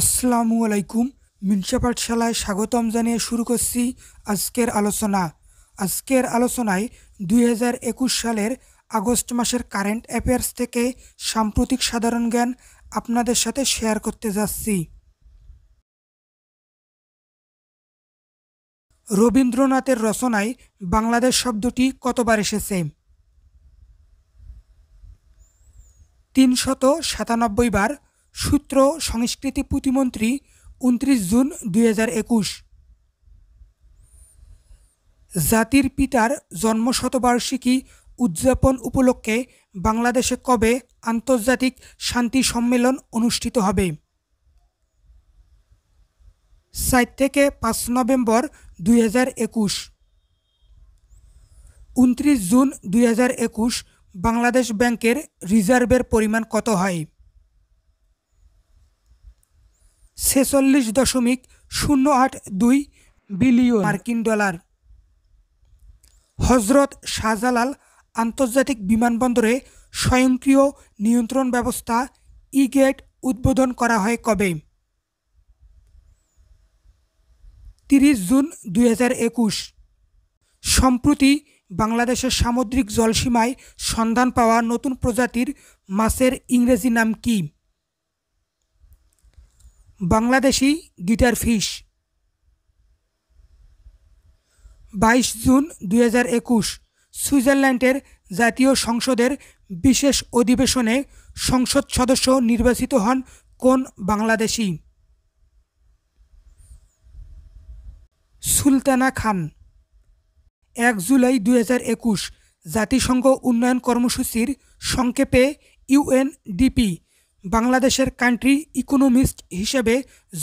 আসসালামু আলাইকুম মিনসা পাঠশালায় স্বাগতম জানিয়ে শুরু করছি আজকের আলোচনা আজকের আলোচনায় দুই সালের আগস্ট মাসের কারেন্ট অ্যাফেয়ার্স থেকে সাম্প্রতিক সাধারণ জ্ঞান আপনাদের সাথে শেয়ার করতে যাচ্ছি রবীন্দ্রনাথের রচনায় বাংলাদেশ শব্দটি কতবার এসেছে তিনশত সাতানব্বই বার সূত্র সংস্কৃতি প্রতিমন্ত্রী উনত্রিশ জুন দুই জাতির পিতার জন্মশতবার্ষিকী উদযাপন উপলক্ষে বাংলাদেশে কবে আন্তর্জাতিক শান্তি সম্মেলন অনুষ্ঠিত হবে সাত থেকে পাঁচ নভেম্বর দুই হাজার একুশ উনত্রিশ জুন দুই বাংলাদেশ ব্যাংকের রিজার্ভের পরিমাণ কত হয় ছেচল্লিশ দশমিক শূন্য আট দুই বিলিয়ন মার্কিন ডলার হজরত শাহজালাল আন্তর্জাতিক বিমানবন্দরে স্বয়ংক্রিয় নিয়ন্ত্রণ ব্যবস্থা ই গেট উদ্বোধন করা হয় কবে তিরিশ জুন দুই সম্প্রতি বাংলাদেশের সামুদ্রিক জলসীমায় সন্ধান পাওয়া নতুন প্রজাতির মাছের ইংরেজি নাম কী বাংলাদেশি গিটার ফিস বাইশ জুন দুই সুইজারল্যান্ডের জাতীয় সংসদের বিশেষ অধিবেশনে সংসদ সদস্য নির্বাচিত হন কোন বাংলাদেশি সুলতানা খান এক জুলাই দুই জাতিসংঘ উন্নয়ন কর্মসূচির সংক্ষেপে ইউএনডিপি বাংলাদেশের কান্ট্রি ইকোনমিস্ট হিসেবে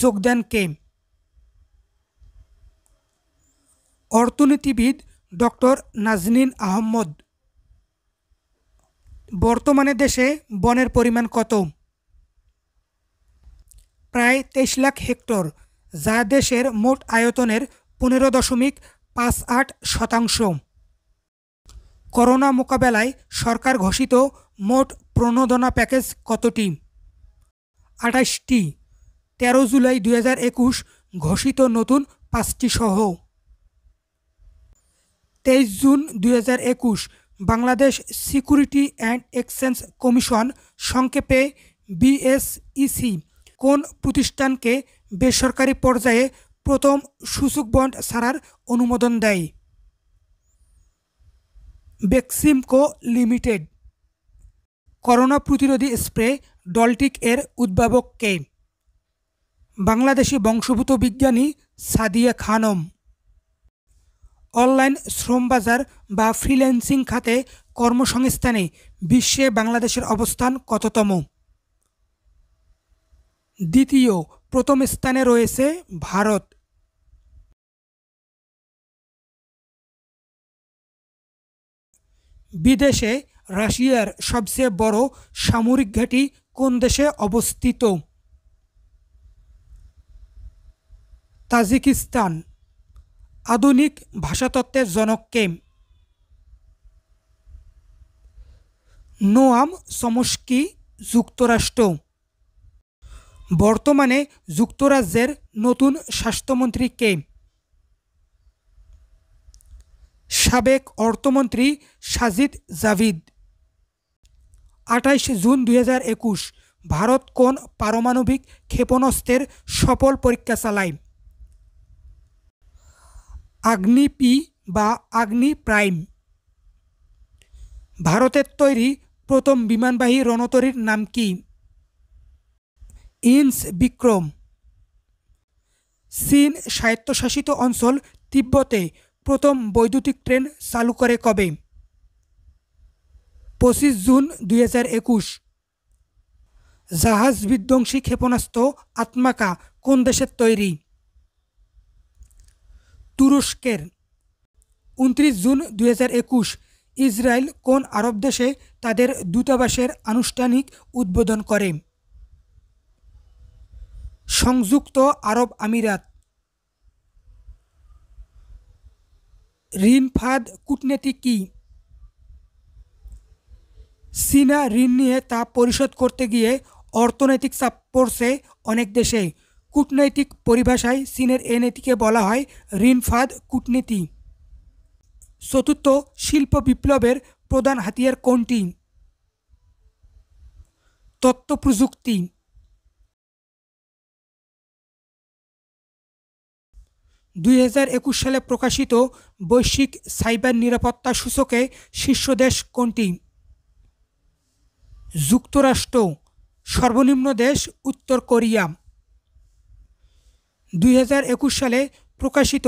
যোগ দেন কে অর্থনীতিবিদ ডক্টর নাজনিন আহমদ বর্তমানে দেশে বনের পরিমাণ কত প্রায় তেইশ লাখ হেক্টর যা দেশের মোট আয়তনের পনেরো দশমিক পাঁচ আট শতাংশ করোনা মোকাবেলায় সরকার ঘোষিত মোট প্রণোদনা প্যাকেজ কতটি আঠাশটি তেরো জুলাই দুই একুশ ঘোষিত নতুন পাঁচটি সহ তেইশ জুন দুই একুশ Bangladesh security and exchange commission সংক্ষেপে বিএসইসি কোন প্রতিষ্ঠানকে বেসরকারি পর্যায়ে প্রথম সূচক বন্ড ছাড়ার অনুমোদন দেয় বেক্সিমকো লিমিটেড করোনা প্রতিরোধী স্প্রে ডলটিক এর উদ্ভাবক কে বাংলাদেশি বংশভূত বিজ্ঞানী সাদিয়া খানম অনলাইন শ্রমবাজার বা ফ্রিল্যান্সিং খাতে কর্মসংস্থানে বিশ্বে বাংলাদেশের অবস্থান কততম দ্বিতীয় প্রথম স্থানে রয়েছে ভারত বিদেশে রাশিয়ার সবচেয়ে বড় সামরিক ঘাঁটি কোন দেশে অবস্থিত তাজিকিস্তান আধুনিক ভাষাতত্ত্বের জনক কেম নোয়াম সমস্কি যুক্তরাষ্ট্র বর্তমানে যুক্তরাজ্যের নতুন স্বাস্থ্যমন্ত্রী কে সাবেক অর্থমন্ত্রী সাজিদ জাভিদ আঠাইশ জুন দুই ভারত কোন পারমাণবিক ক্ষেপণাস্ত্রের সফল পরীক্ষা চালায় আগ্নি পি বা আগ্নি প্রাইম ভারতের তৈরি প্রথম বিমানবাহী রণতরীর নাম কি ইন্স বিক্রম চীন স্বায়ত্তশাসিত অঞ্চল তিব্বতে প্রথম বৈদ্যুতিক ট্রেন চালু করে কবে পঁচিশ জুন দুই হাজার একুশ জাহাজ বিধ্বংসী ক্ষেপণাস্ত্র আত্মাকা কোন দেশের তৈরি তুরস্কের উনত্রিশ জুন দুই ইসরায়েল কোন আরব দেশে তাদের দূতাবাসের আনুষ্ঠানিক উদ্বোধন করে সংযুক্ত আরব আমিরাত রিমফাদ কূটনীতি কী চীনা ঋণ নিয়ে তা পরিশোধ করতে গিয়ে অর্থনৈতিক চাপ পড়ছে অনেক দেশেই কূটনৈতিক পরিভাষায় চীনের এ নীতিকে বলা হয় ঋণফাদ কূটনীতি চতুর্থ শিল্প বিপ্লবের প্রধান হাতিয়ার কোনটি তথ্য প্রযুক্তি দুই সালে প্রকাশিত বৈশ্বিক সাইবার নিরাপত্তা সূচকে শীর্ষ দেশ কোনটি যুক্তরাষ্ট্র সর্বনিম্ন দেশ উত্তর কোরিয়া দুই সালে প্রকাশিত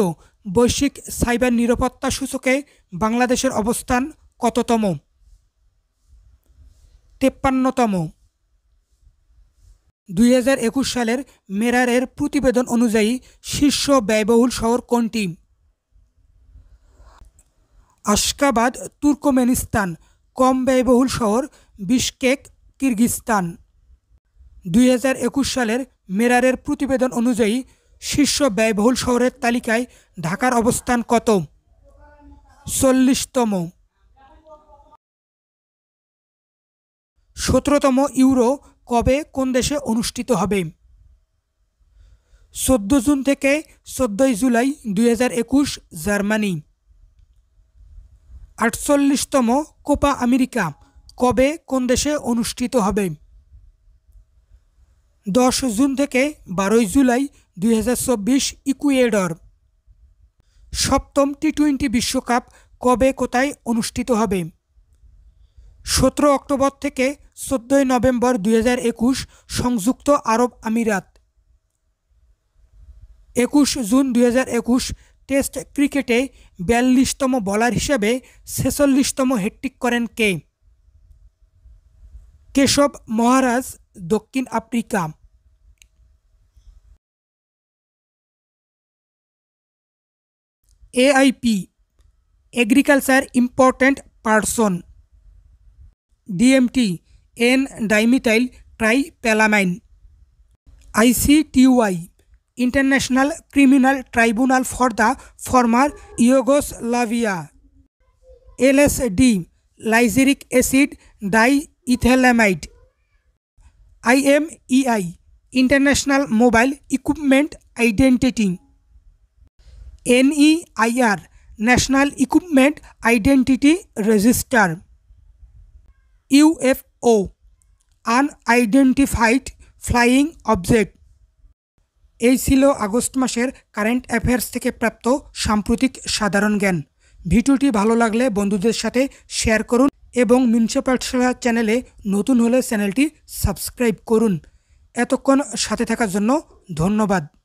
বৈশ্বিক সাইবার নিরাপত্তা সূচকে বাংলাদেশের অবস্থান কততম তেপ্পান্নতম দুই সালের মেরারের প্রতিবেদন অনুযায়ী শীর্ষ ব্যয়বহুল শহর কোনটি আশকাবাদ তুর্কমেনিস্তান কম ব্যয়বহুল শহর বিশকেক কিরগিজস্তান দুই সালের মেরারের প্রতিবেদন অনুযায়ী শীর্ষ ব্যয়বহুল শহরের তালিকায় ঢাকার অবস্থান কত চল্লিশতম সতেরোতম ইউরো কবে কোন দেশে অনুষ্ঠিত হবে চোদ্দ জুন থেকে চোদ্দই জুলাই দুই জার্মানি আটচল্লিশতম কোপা আমেরিকা কবে কোন দেশে অনুষ্ঠিত হবে দশ জুন থেকে বারোই জুলাই দুই ইকুয়েডর সপ্তম টি টোয়েন্টি বিশ্বকাপ কবে কোথায় অনুষ্ঠিত হবে সতেরো অক্টোবর থেকে চোদ্দই নভেম্বর দুই সংযুক্ত আরব আমিরাত একুশ জুন দুই টেস্ট ক্রিকেটে বিয়াল্লিশতম বলার হিসেবে ছেচল্লিশতম হ্যাট্রিক করেন কে কেশব মহারাজ দক্ষিণ আফ্রিকা AIP agriculture important person DMT N dimethyl tryptamine ICTY International Criminal Tribunal for the former Yugoslavia. LSD, lysergic acid diethylamide. IMEI, International Mobile Equipment Identity. NEIR, National Equipment Identity Register. UFO, Unidentified Flying Object. এই ছিল August মাসের current affairs থেকে প্রাপ্ত সাম্প্রতিক সাধারণ জ্ঞান ভিডিওটি ভালো লাগলে বন্ধুদের সাথে শেয়ার করুন এবং মিউনিসিপ্যালশালা চ্যানেলে নতুন হলে চ্যানেলটি সাবস্ক্রাইব করুন এতক্ষণ সাথে থাকার জন্য ধন্যবাদ